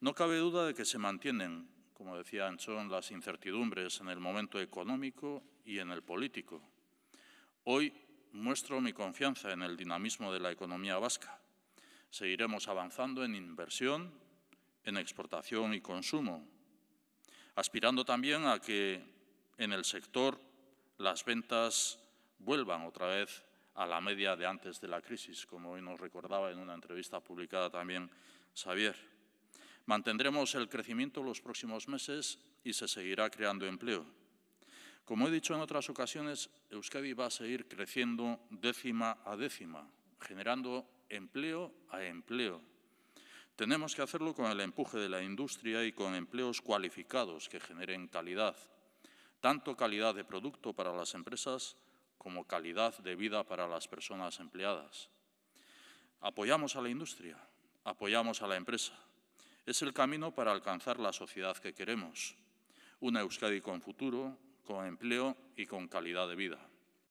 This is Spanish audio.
No cabe duda de que se mantienen, como decía Anchón, las incertidumbres en el momento económico y en el político. Hoy muestro mi confianza en el dinamismo de la economía vasca. Seguiremos avanzando en inversión, en exportación y consumo, aspirando también a que en el sector las ventas vuelvan otra vez a la media de antes de la crisis, como hoy nos recordaba en una entrevista publicada también Xavier. Mantendremos el crecimiento los próximos meses y se seguirá creando empleo. Como he dicho en otras ocasiones, Euskadi va a seguir creciendo décima a décima, generando empleo a empleo. Tenemos que hacerlo con el empuje de la industria y con empleos cualificados que generen calidad, tanto calidad de producto para las empresas como calidad de vida para las personas empleadas. Apoyamos a la industria, apoyamos a la empresa, es el camino para alcanzar la sociedad que queremos, una Euskadi con futuro, con empleo y con calidad de vida.